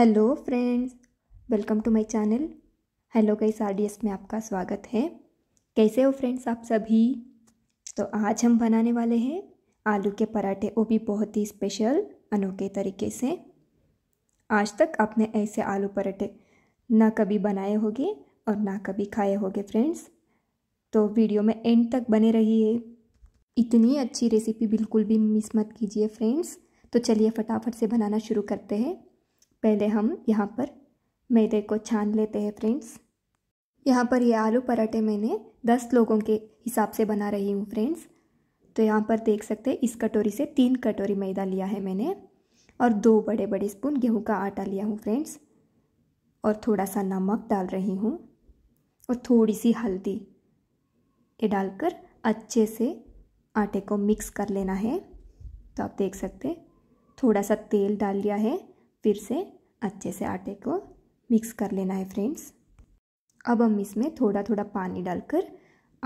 hello friends welcome to my channel hello guys RDS में आपका स्वागत है कैसे हो फ्रेंड्स आप सभी तो आज हम बनाने वाले हैं आलू के पराठे वो भी बहुत ही स्पेशल अनोखे तरीके से आज तक आपने ऐसे आलू पराठे ना कभी बनाए होंगे और ना कभी खाए होंगे फ्रेंड्स तो वीडियो में एंड तक बने रहिए इतनी अच्छी रेसिपी बिल्कुल भी मिस मत कीजिए फ्रेंड्स तो चलिए फटाफट से बनाना शुरू करते हैं पहले हम यहाँ पर मैदे को छान लेते हैं फ्रेंड्स यहाँ पर ये आलू पराठे मैंने दस लोगों के हिसाब से बना रही हूँ फ्रेंड्स तो यहाँ पर देख सकते हैं इस कटोरी से तीन कटोरी मैदा लिया है मैंने और दो बड़े बड़े स्पून गेहूँ का आटा लिया हूँ फ्रेंड्स और थोड़ा सा नमक डाल रही हूँ और थोड़ी सी हल्दी ये डालकर अच्छे से आटे को मिक्स कर लेना है तो आप देख सकते थोड़ा सा तेल डाल लिया है फिर से अच्छे से आटे को मिक्स कर लेना है फ्रेंड्स अब हम इसमें थोड़ा थोड़ा पानी डालकर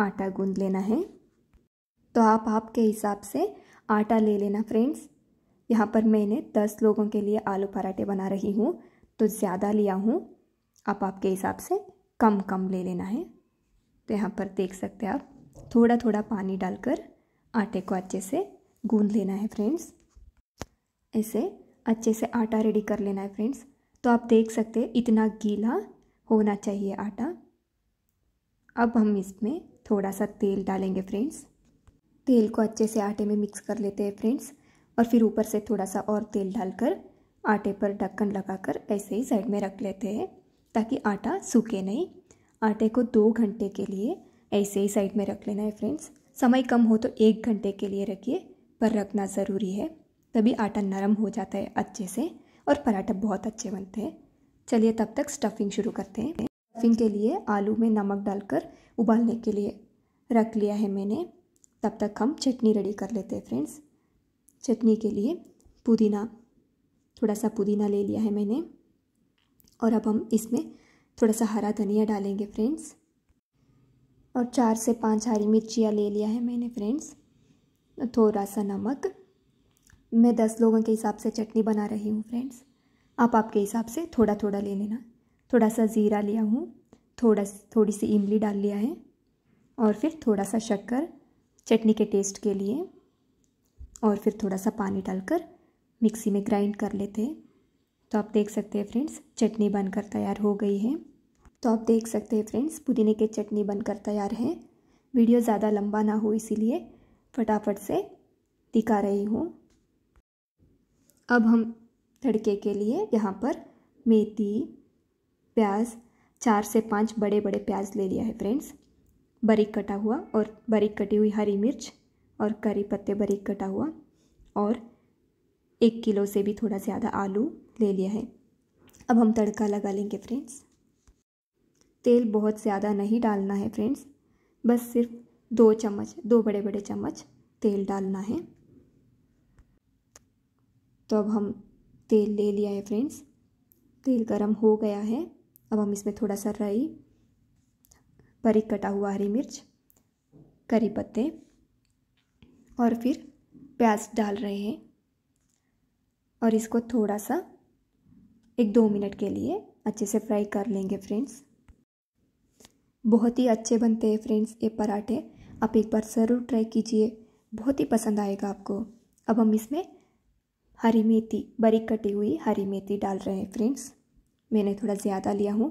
आटा गूंद लेना है तो आप आपके हिसाब से आटा ले लेना फ्रेंड्स यहाँ पर मैंने दस लोगों के लिए आलू पराठे बना रही हूँ तो ज़्यादा लिया हूँ आप आपके हिसाब से कम कम ले लेना है तो यहाँ पर देख सकते हैं आप थोड़ा थोड़ा पानी डालकर आटे को अच्छे से गूंद लेना है फ्रेंड्स ऐसे अच्छे से आटा रेडी कर लेना है फ्रेंड्स तो आप देख सकते हैं इतना गीला होना चाहिए आटा अब हम इसमें थोड़ा सा तेल डालेंगे फ्रेंड्स तेल को अच्छे से आटे में मिक्स कर लेते हैं फ्रेंड्स और फिर ऊपर से थोड़ा सा और तेल डालकर आटे पर ढक्कन लगाकर ऐसे ही साइड में रख लेते हैं ताकि आटा सूखे नहीं आटे को दो घंटे के लिए ऐसे ही साइड में रख लेना है फ्रेंड्स समय कम हो तो एक घंटे के लिए रखिए पर रखना ज़रूरी है तभी आटा नरम हो जाता है अच्छे से और पराठा बहुत अच्छे बनते हैं चलिए तब तक स्टफिंग शुरू करते हैं स्टफिंग के लिए आलू में नमक डालकर उबालने के लिए रख लिया है मैंने तब तक हम चटनी रेडी कर लेते हैं फ्रेंड्स चटनी के लिए पुदीना थोड़ा सा पुदीना ले लिया है मैंने और अब हम इसमें थोड़ा सा हरा धनिया डालेंगे फ्रेंड्स और चार से पांच हरी मिर्चियाँ ले लिया है मैंने फ्रेंड्स थोड़ा सा नमक मैं दस लोगों के हिसाब से चटनी बना रही हूँ फ्रेंड्स आप आपके हिसाब से थोड़ा थोड़ा ले लेना थोड़ा सा ज़ीरा लिया हूँ थोड़ा थोड़ी सी इमली डाल लिया है और फिर थोड़ा सा शक्कर चटनी के टेस्ट के लिए और फिर थोड़ा सा पानी डालकर मिक्सी में ग्राइंड कर लेते हैं तो आप देख सकते हैं फ्रेंड्स चटनी बनकर तैयार हो गई है तो आप देख सकते हैं फ्रेंड्स पुदीने की चटनी बनकर तैयार है वीडियो ज़्यादा लंबा ना हो इसीलिए फटाफट से दिखा रही हूँ अब हम तड़के के लिए यहाँ पर मेथी प्याज चार से पांच बड़े बड़े प्याज ले लिया है फ्रेंड्स बारीक कटा हुआ और बारीक कटी हुई हरी मिर्च और करी पत्ते बारीक कटा हुआ और एक किलो से भी थोड़ा ज़्यादा आलू ले लिया है अब हम तड़का लगा लेंगे फ्रेंड्स तेल बहुत ज़्यादा नहीं डालना है फ्रेंड्स बस सिर्फ दो चम्मच दो बड़े बड़े चम्मच तेल डालना है तो अब हम तेल ले लिया है फ्रेंड्स तेल गरम हो गया है अब हम इसमें थोड़ा सा रई बारीक कटा हुआ हरी मिर्च करी पत्ते और फिर प्याज डाल रहे हैं और इसको थोड़ा सा एक दो मिनट के लिए अच्छे से फ्राई कर लेंगे फ्रेंड्स बहुत ही अच्छे बनते हैं फ्रेंड्स ये पराठे आप एक बार ज़रूर ट्राई कीजिए बहुत ही पसंद आएगा आपको अब हम इसमें हरी मेथी बारीक कटी हुई हरी मेथी डाल रहे हैं फ्रेंड्स मैंने थोड़ा ज़्यादा लिया हूँ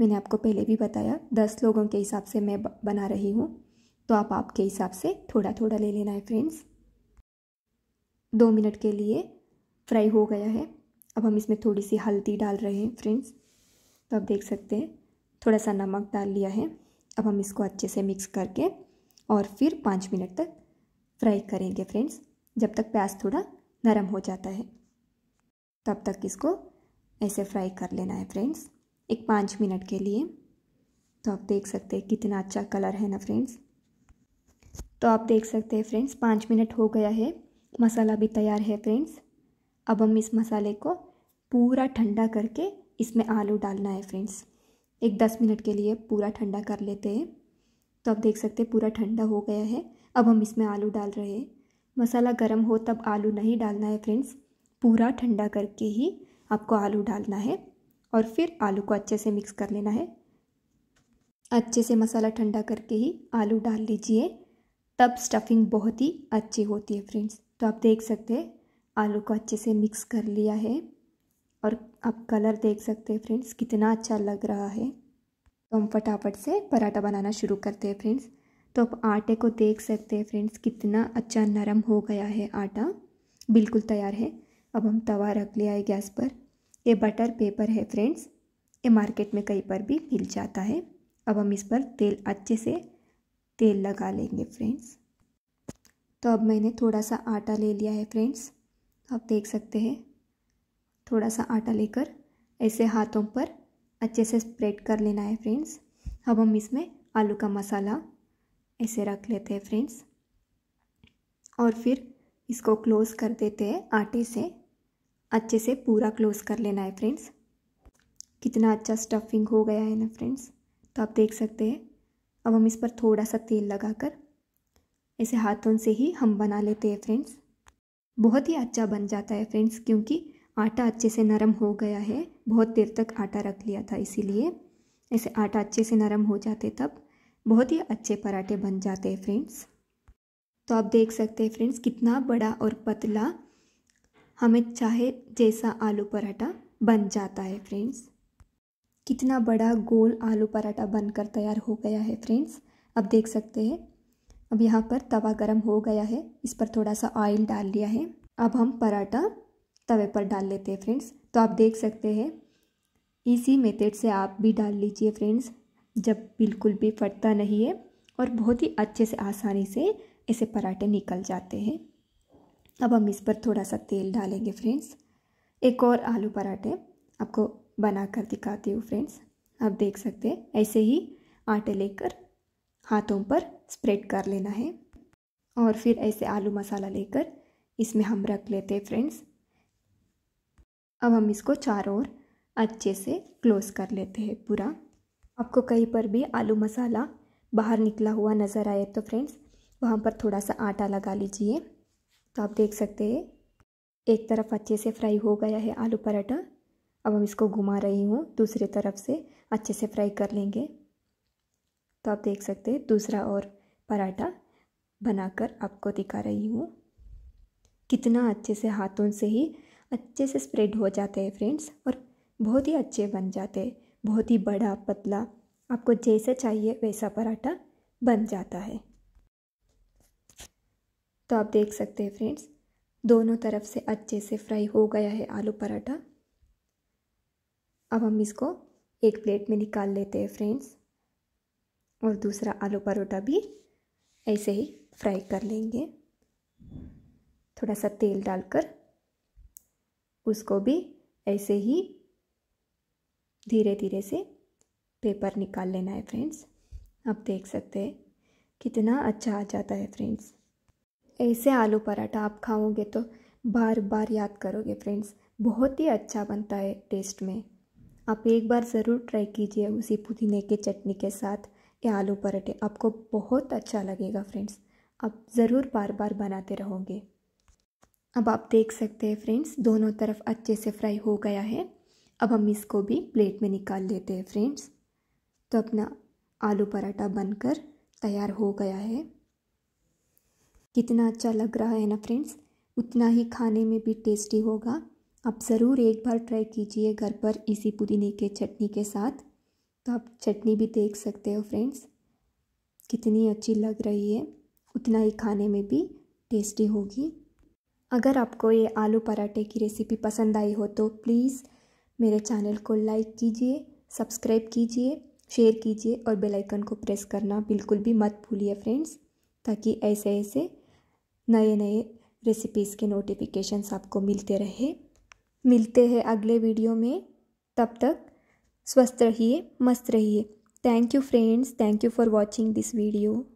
मैंने आपको पहले भी बताया दस लोगों के हिसाब से मैं बना रही हूँ तो आप आपके हिसाब से थोड़ा थोड़ा ले लेना है फ्रेंड्स दो मिनट के लिए फ्राई हो गया है अब हम इसमें थोड़ी सी हल्दी डाल रहे हैं फ्रेंड्स तो आप देख सकते हैं थोड़ा सा नमक डाल लिया है अब हम इसको अच्छे से मिक्स करके और फिर पाँच मिनट तक फ्राई करेंगे फ्रेंड्स जब तक प्याज थोड़ा नरम हो जाता है तब तक इसको ऐसे फ्राई कर लेना है फ्रेंड्स एक पाँच मिनट के लिए तो आप देख सकते हैं कितना अच्छा कलर है ना फ्रेंड्स तो आप देख सकते हैं फ्रेंड्स पाँच मिनट हो गया है मसाला भी तैयार है फ्रेंड्स अब हम इस मसाले को पूरा ठंडा करके इसमें आलू डालना है फ्रेंड्स एक दस मिनट के लिए पूरा ठंडा कर लेते हैं तो आप देख सकते हैं पूरा ठंडा हो गया है अब हम इसमें आलू डाल रहे हैं मसाला गर्म हो तब आलू नहीं डालना है फ्रेंड्स पूरा ठंडा करके ही आपको आलू डालना है और फिर आलू को अच्छे से मिक्स कर लेना है अच्छे से मसाला ठंडा करके ही आलू डाल लीजिए तब स्टफिंग बहुत ही अच्छी होती है फ्रेंड्स तो आप देख सकते हैं आलू को अच्छे से मिक्स कर लिया है और आप कलर देख सकते हैं फ्रेंड्स कितना अच्छा लग रहा है तो हम फटाफट से पराठा बनाना शुरू करते हैं फ्रेंड्स तो आप आटे को देख सकते हैं फ्रेंड्स कितना अच्छा नरम हो गया है आटा बिल्कुल तैयार है अब हम तवा रख लिया है गैस पर ये बटर पेपर है फ्रेंड्स ये मार्केट में कहीं पर भी मिल जाता है अब हम इस पर तेल अच्छे से तेल लगा लेंगे फ्रेंड्स तो अब मैंने थोड़ा सा आटा ले लिया है फ्रेंड्स आप देख सकते हैं थोड़ा सा आटा लेकर ऐसे हाथों पर अच्छे से स्प्रेड कर लेना है फ्रेंड्स अब हम इसमें आलू का मसाला ऐसे रख लेते हैं फ्रेंड्स और फिर इसको क्लोज़ कर देते हैं आटे से अच्छे से पूरा क्लोज़ कर लेना है फ्रेंड्स कितना अच्छा स्टफिंग हो गया है ना फ्रेंड्स तो आप देख सकते हैं अब हम इस पर थोड़ा सा तेल लगाकर ऐसे हाथों से ही हम बना लेते हैं फ्रेंड्स बहुत ही अच्छा बन जाता है फ्रेंड्स क्योंकि आटा अच्छे से नरम हो गया है बहुत देर तक आटा रख लिया था इसीलिए ऐसे आटा अच्छे से नरम हो जाते तब बहुत ही अच्छे पराठे बन जाते हैं फ्रेंड्स तो आप देख सकते हैं फ्रेंड्स कितना बड़ा और पतला हमें चाहे जैसा आलू पराठा बन जाता है फ्रेंड्स कितना बड़ा गोल आलू पराठा बनकर तैयार हो गया है फ्रेंड्स अब देख सकते हैं अब यहाँ पर तवा गरम हो गया है इस पर थोड़ा सा ऑयल डाल लिया है अब हम पराठा तवे पर डाल लेते हैं फ्रेंड्स तो आप देख सकते हैं इसी मेथड से आप भी डाल लीजिए फ्रेंड्स जब बिल्कुल भी फटता नहीं है और बहुत ही अच्छे से आसानी से ऐसे पराठे निकल जाते हैं अब हम इस पर थोड़ा सा तेल डालेंगे फ्रेंड्स एक और आलू पराठे आपको बना कर दिखाती हूँ फ्रेंड्स आप देख सकते हैं ऐसे ही आटे लेकर हाथों पर स्प्रेड कर लेना है और फिर ऐसे आलू मसाला लेकर इसमें हम रख लेते हैं फ्रेंड्स अब हम इसको चारों ओर अच्छे से क्लोज कर लेते हैं पूरा आपको कहीं पर भी आलू मसाला बाहर निकला हुआ नज़र आए तो फ्रेंड्स वहाँ पर थोड़ा सा आटा लगा लीजिए तो आप देख सकते हैं एक तरफ अच्छे से फ्राई हो गया है आलू पराठा अब हम इसको घुमा रही हूँ दूसरी तरफ से अच्छे से फ्राई कर लेंगे तो आप देख सकते हैं दूसरा और पराठा बनाकर आपको दिखा रही हूँ कितना अच्छे से हाथों से ही अच्छे से स्प्रेड हो जाते हैं फ्रेंड्स और बहुत ही अच्छे बन जाते हैं बहुत ही बड़ा पतला आपको जैसा चाहिए वैसा पराठा बन जाता है तो आप देख सकते हैं फ्रेंड्स दोनों तरफ से अच्छे से फ्राई हो गया है आलू पराठा अब हम इसको एक प्लेट में निकाल लेते हैं फ्रेंड्स और दूसरा आलू परोठा भी ऐसे ही फ्राई कर लेंगे थोड़ा सा तेल डालकर उसको भी ऐसे ही धीरे धीरे से पेपर निकाल लेना है फ्रेंड्स आप देख सकते हैं कितना अच्छा आ जाता है फ्रेंड्स ऐसे आलू पराठा आप खाओगे तो बार बार याद करोगे फ्रेंड्स बहुत ही अच्छा बनता है टेस्ट में आप एक बार ज़रूर ट्राई कीजिए उसी पुदीने के चटनी के साथ ये आलू पराठे आपको बहुत अच्छा लगेगा फ्रेंड्स आप ज़रूर बार बार बनाते रहोगे अब आप देख सकते हैं फ्रेंड्स दोनों तरफ अच्छे से फ्राई हो गया है अब हम इसको भी प्लेट में निकाल लेते हैं फ्रेंड्स तो अपना आलू पराठा बनकर तैयार हो गया है कितना अच्छा लग रहा है ना फ्रेंड्स उतना ही खाने में भी टेस्टी होगा आप ज़रूर एक बार ट्राई कीजिए घर पर इसी पुदीने के चटनी के साथ तो आप चटनी भी देख सकते हो फ्रेंड्स कितनी अच्छी लग रही है उतना ही खाने में भी टेस्टी होगी अगर आपको ये आलू पराठे की रेसिपी पसंद आई हो तो प्लीज़ मेरे चैनल को लाइक कीजिए सब्सक्राइब कीजिए शेयर कीजिए और बेल आइकन को प्रेस करना बिल्कुल भी मत भूलिए फ्रेंड्स ताकि ऐसे ऐसे नए नए रेसिपीज़ के नोटिफिकेशंस आपको मिलते रहे मिलते हैं अगले वीडियो में तब तक स्वस्थ रहिए मस्त रहिए thank you friends thank you for watching this video